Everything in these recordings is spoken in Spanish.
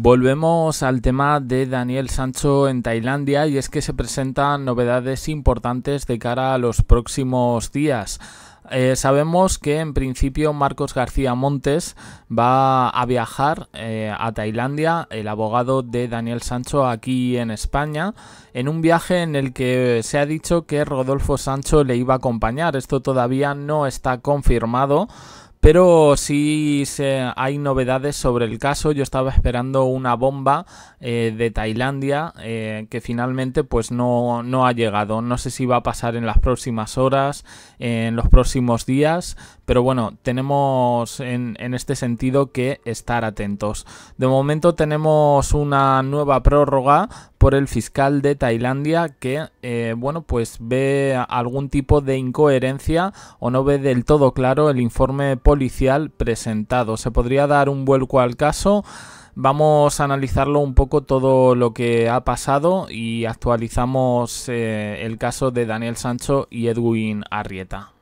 Volvemos al tema de Daniel Sancho en Tailandia y es que se presentan novedades importantes de cara a los próximos días. Eh, sabemos que en principio Marcos García Montes va a viajar eh, a Tailandia, el abogado de Daniel Sancho aquí en España, en un viaje en el que se ha dicho que Rodolfo Sancho le iba a acompañar. Esto todavía no está confirmado, pero sí hay novedades sobre el caso. Yo estaba esperando una bomba eh, de Tailandia eh, que finalmente pues no, ha llegado. No sé si va a pasar en las próximas horas, en los próximos días. Pero bueno, tenemos en, en, este sentido que estar atentos. De momento tenemos una nueva prórroga por el fiscal de Tailandia que, eh, bueno, pues ve algún tipo de incoherencia o no ve del todo claro el informe policial presentado. Se podría dar un vuelco al caso. Vamos a analizarlo un poco todo lo que ha pasado y actualizamos eh, el caso de Daniel Sancho y Edwin Arrieta.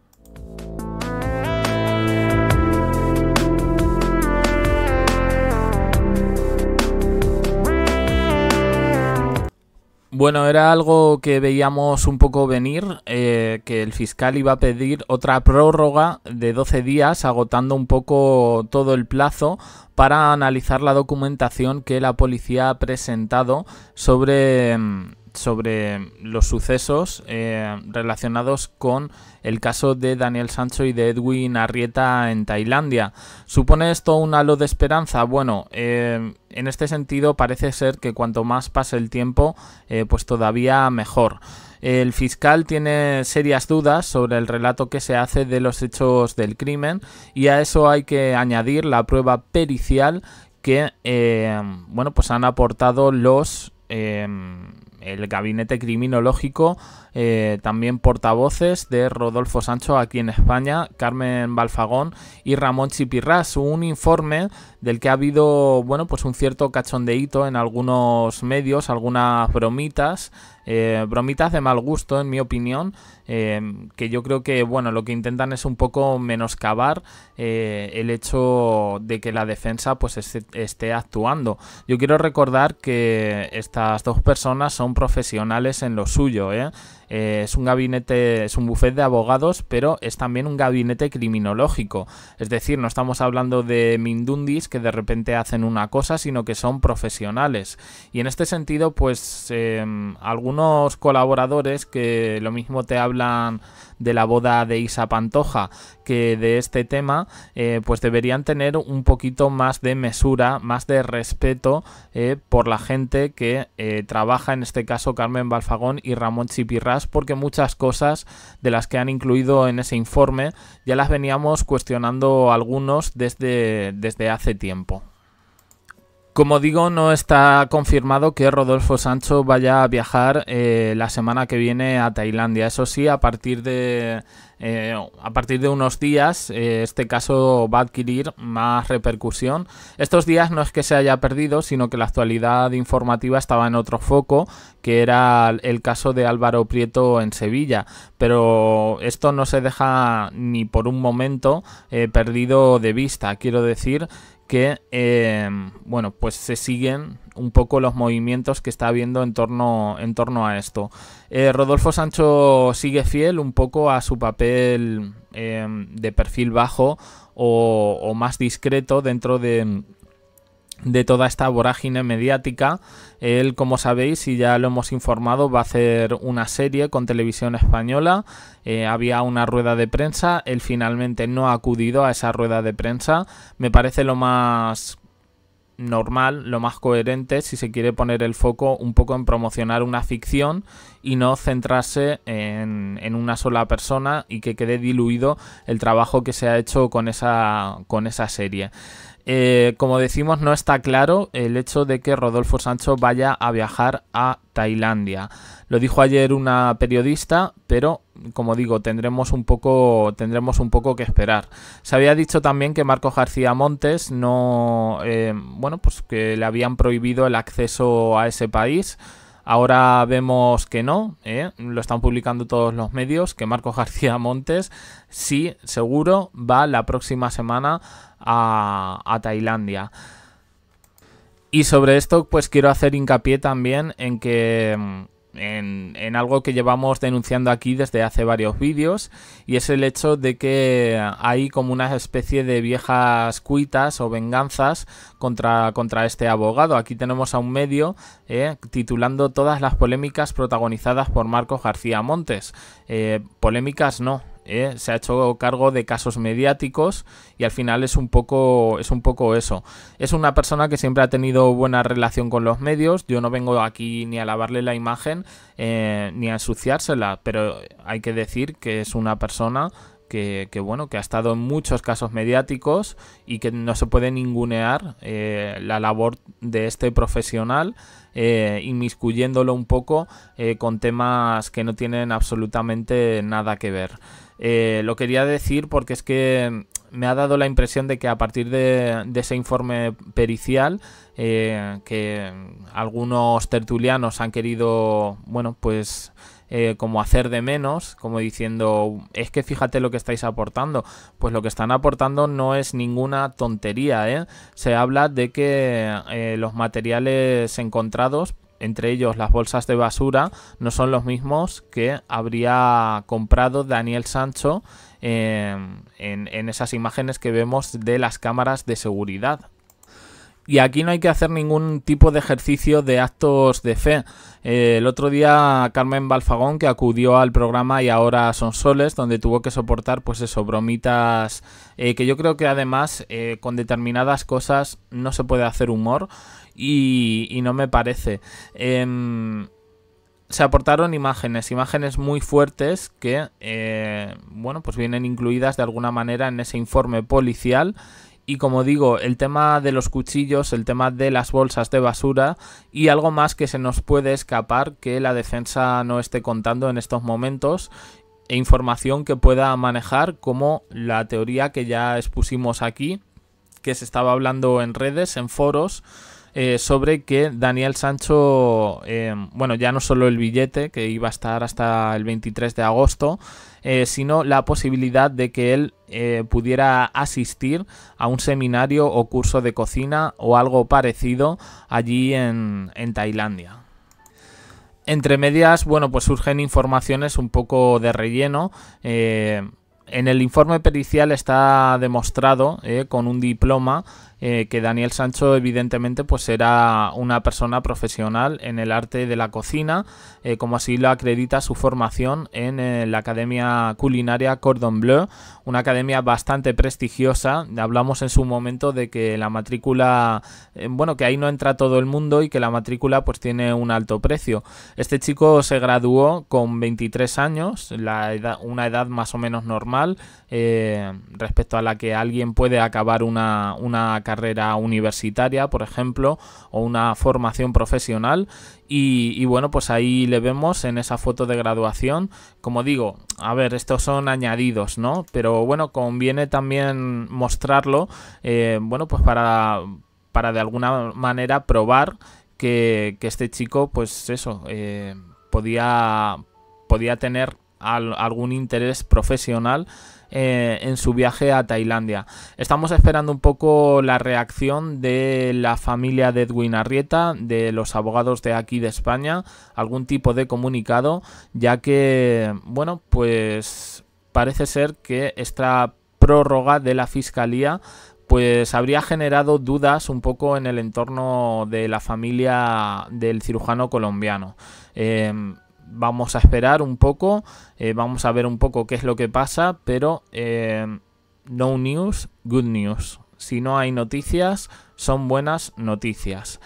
Bueno, era algo que veíamos un poco venir, eh, que el fiscal iba a pedir otra prórroga de 12 días, agotando un poco todo el plazo para analizar la documentación que la policía ha presentado sobre... Mm, sobre los sucesos eh, relacionados con el caso de Daniel Sancho y de Edwin Arrieta en Tailandia. ¿Supone esto un halo de esperanza? Bueno, eh, en este sentido parece ser que cuanto más pase el tiempo, eh, pues todavía mejor. El fiscal tiene serias dudas sobre el relato que se hace de los hechos del crimen y a eso hay que añadir la prueba pericial que bueno pues han aportado los el gabinete criminológico eh, también portavoces de Rodolfo Sancho aquí en España, Carmen Balfagón y Ramón Chipirras, un informe del que ha habido, bueno, pues un cierto cachondeíto en algunos medios, algunas bromitas, eh, bromitas de mal gusto, en mi opinión, eh, que yo creo que, bueno, lo que intentan es un poco menoscabar el hecho de que la defensa, pues, esté, actuando. Yo quiero recordar que estas dos personas son profesionales en lo suyo, ¿eh? Eh, es un gabinete, es un buffet de abogados, pero es también un gabinete criminológico. Es decir, no estamos hablando de mindundis que de repente hacen una cosa, sino que son profesionales. Y en este sentido, pues em, algunos colaboradores que lo mismo te hablan de la boda de Isa Pantoja que de este tema, eh, pues deberían tener un poquito más de mesura, más de respeto eh, por la gente que trabaja, en este caso Carmen Balfagón y Ramón Chipirra porque muchas cosas de las que han incluido en ese informe ya las veníamos cuestionando algunos desde hace tiempo. Como digo, no está confirmado que Rodolfo Sancho vaya a viajar eh, la semana que viene a Tailandia. Eso sí, a partir de, eh, a partir de unos días eh, este caso va a adquirir más repercusión. Estos días no es que se haya perdido, sino que la actualidad informativa estaba en otro foco, que era el caso de Álvaro Prieto en Sevilla. Pero esto no se deja ni por un momento perdido de vista. Quiero decir, que em, bueno, pues se siguen un poco los movimientos que está habiendo en torno, en torno a esto. Eh, Rodolfo Sancho sigue fiel un poco a su papel em, de perfil bajo o más discreto dentro de, de toda esta vorágine mediática. Él, como sabéis, y ya lo hemos informado, va a hacer una serie con televisión española. Eh, había una rueda de prensa, él finalmente no ha acudido a esa rueda de prensa. Me parece lo más normal, lo más coherente, si se quiere poner el foco un poco en promocionar una ficción y no centrarse en, una sola persona y que quede diluido el trabajo que se ha hecho con esa, con esa serie. Eh, como decimos, no está claro el hecho de que Rodolfo Sancho vaya a viajar a Tailandia. Lo dijo ayer una periodista, pero como digo, tendremos un poco, tendremos un poco que esperar. Se había dicho también que Marco García Montes no, eh, bueno, pues que le habían prohibido el acceso a ese país Ahora vemos que no, ¿eh? lo están publicando todos los medios, que Marcos García Montes sí, seguro, va la próxima semana a Tailandia. Y sobre esto, pues quiero hacer hincapié también en que mm, en, algo que llevamos denunciando aquí desde hace varios vídeos y es el hecho de que hay como una especie de viejas cuitas o venganzas contra, contra este abogado. Aquí tenemos a un medio eh, titulando todas las polémicas protagonizadas por Marcos García Montes. Eh, polémicas no, ¿eh? se ha hecho cargo de casos mediáticos y al final es un poco es un poco eso. Es una persona que siempre ha tenido buena relación con los medios. Yo no vengo aquí ni a lavarle la imagen eh, ni a ensuciársela, pero hay que decir que es una persona que, que, bueno, que ha estado en muchos casos mediáticos y que no se puede ningunear eh, la labor de este profesional, inmiscuyéndolo un poco con temas que no tienen absolutamente nada que ver. Eh, lo quería decir porque es que me ha dado la impresión de que a partir de, ese informe pericial eh, que algunos tertulianos han querido, bueno, pues eh, como hacer de menos, como diciendo, es que fíjate lo que estáis aportando. Pues lo que están aportando no es ninguna tontería, ¿eh? Se habla de que los materiales encontrados entre ellos las bolsas de basura, no son los mismos que habría comprado Daniel Sancho eh, en, en esas imágenes que vemos de las cámaras de seguridad y aquí no hay que hacer ningún tipo de ejercicio de actos de fe. Eh, el otro día Carmen Balfagón, que acudió al programa y ahora son soles, donde tuvo que soportar pues eso, bromitas eh, que yo creo que además eh, con determinadas cosas no se puede hacer humor y, no me parece em, se aportaron imágenes, imágenes muy fuertes que, bueno, pues vienen incluidas de alguna manera en ese informe policial y como digo, el tema de los cuchillos, el tema de las bolsas de basura y algo más que se nos puede escapar que la defensa no esté contando en estos momentos e información que pueda manejar como la teoría que ya expusimos aquí, que se estaba hablando en redes, en foros, eh, sobre que Daniel Sancho, eh, bueno, ya no solo el billete, que iba a estar hasta el 23 de agosto, eh, sino la posibilidad de que él pudiera asistir a un seminario o curso de cocina o algo parecido allí en, en Tailandia. Entre medias, bueno, pues surgen informaciones un poco de relleno. en el informe pericial está demostrado con un diploma eh, que Daniel Sancho evidentemente pues era una persona profesional en el arte de la cocina, eh, como así lo acredita su formación en eh, la Academia Culinaria Cordon Bleu, una academia bastante prestigiosa. Hablamos en su momento de que la matrícula, bueno, que ahí no entra todo el mundo y que la matrícula pues tiene un alto precio. Este chico se graduó con 23 años, una edad más o menos normal respecto a la que alguien puede acabar una, una carrera universitaria, por ejemplo, o una formación profesional. Y, bueno, pues ahí le vemos en esa foto de graduación. Como digo, a ver, estos son añadidos, ¿no? Pero bueno, conviene también mostrarlo, eh, bueno, pues para, para de alguna manera probar que, este chico, pues eso, eh, podía, podía tener algún interés profesional eh, en su viaje a Tailandia. Estamos esperando un poco la reacción de la familia de Edwin Arrieta, de los abogados de aquí de España, algún tipo de comunicado, ya que, bueno, pues parece ser que esta prórroga de la Fiscalía pues habría generado dudas un poco en el entorno de la familia del cirujano colombiano. Eh, vamos a esperar un poco, eh, vamos a ver un poco qué es lo que pasa, pero eh, no news, good news. Si no hay noticias, son buenas noticias.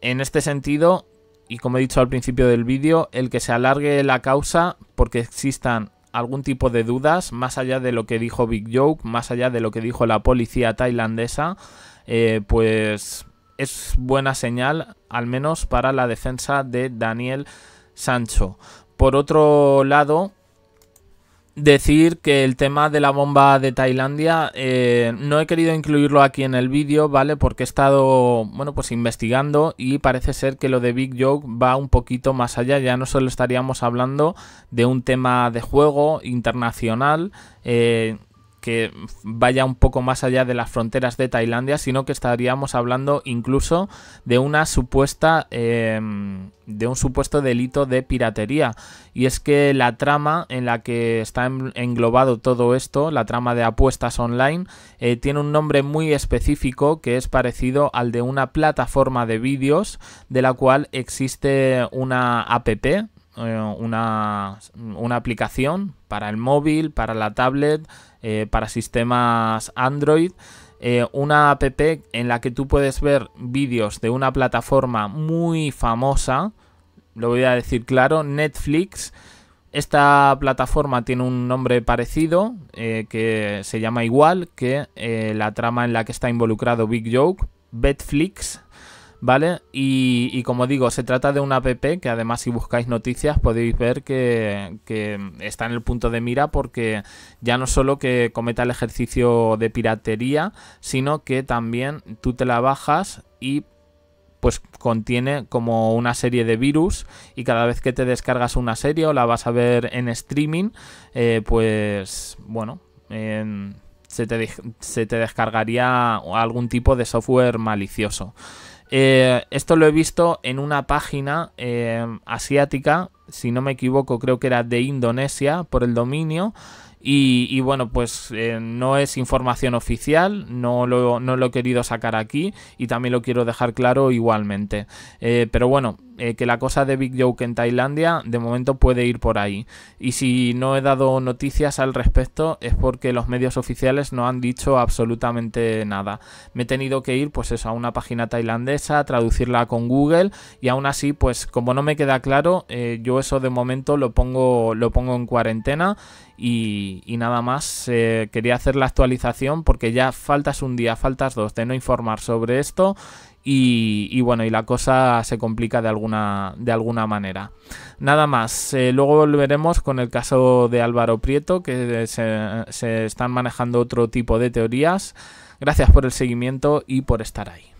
En este sentido, y como he dicho al principio del vídeo, el que se alargue la causa porque existan algún tipo de dudas, más allá de lo que dijo Big Joke, más allá de lo que dijo la policía tailandesa, eh, pues es buena señal, al menos para la defensa de Daniel Sancho. Por otro lado, decir que el tema de la bomba de Tailandia eh, no he querido incluirlo aquí en el vídeo, ¿vale? Porque he estado, bueno, pues investigando y parece ser que lo de Big Joke va un poquito más allá. Ya no solo estaríamos hablando de un tema de juego internacional, eh, que vaya un poco más allá de las fronteras de Tailandia, sino que estaríamos hablando incluso de una supuesta em, de un supuesto delito de piratería. Y es que la trama en la que está englobado todo esto, la trama de apuestas online, eh, tiene un nombre muy específico que es parecido al de una plataforma de vídeos de la cual existe una app eh, una, aplicación para el móvil, para la tablet, eh, para sistemas Android. Eh, una app en la que tú puedes ver vídeos de una plataforma muy famosa, lo voy a decir claro, Netflix. Esta plataforma tiene un nombre parecido, que se llama igual que la trama en la que está involucrado Big Joke, Betflix, ¿vale? Y, como digo, se trata de una app que además si buscáis noticias podéis ver que, está en el punto de mira porque ya no solo que cometa el ejercicio de piratería, sino que también tú te la bajas y pues contiene como una serie de virus y cada vez que te descargas una serie o la vas a ver en streaming, eh, pues bueno, se te descargaría algún tipo de software malicioso. Eh, esto lo he visto en una página eh, asiática, si no me equivoco creo que era de Indonesia por el dominio. Y, bueno, pues eh, no es información oficial, no lo, no lo, he querido sacar aquí y también lo quiero dejar claro igualmente. pero bueno, eh, que la cosa de Big Joke en Tailandia de momento puede ir por ahí. Y si no he dado noticias al respecto es porque los medios oficiales no han dicho absolutamente nada. Me he tenido que ir pues eso, a una página tailandesa, traducirla con Google y aún así pues como no me queda claro, eh, yo eso de momento lo pongo, lo pongo en cuarentena y, nada más. Eh, quería hacer la actualización porque ya faltas un día, faltas dos de no informar sobre esto y, bueno, y la cosa se complica de alguna, de alguna manera. Nada más, eh, luego volveremos con el caso de Álvaro Prieto, que se están manejando otro tipo de teorías. Gracias por el seguimiento y por estar ahí.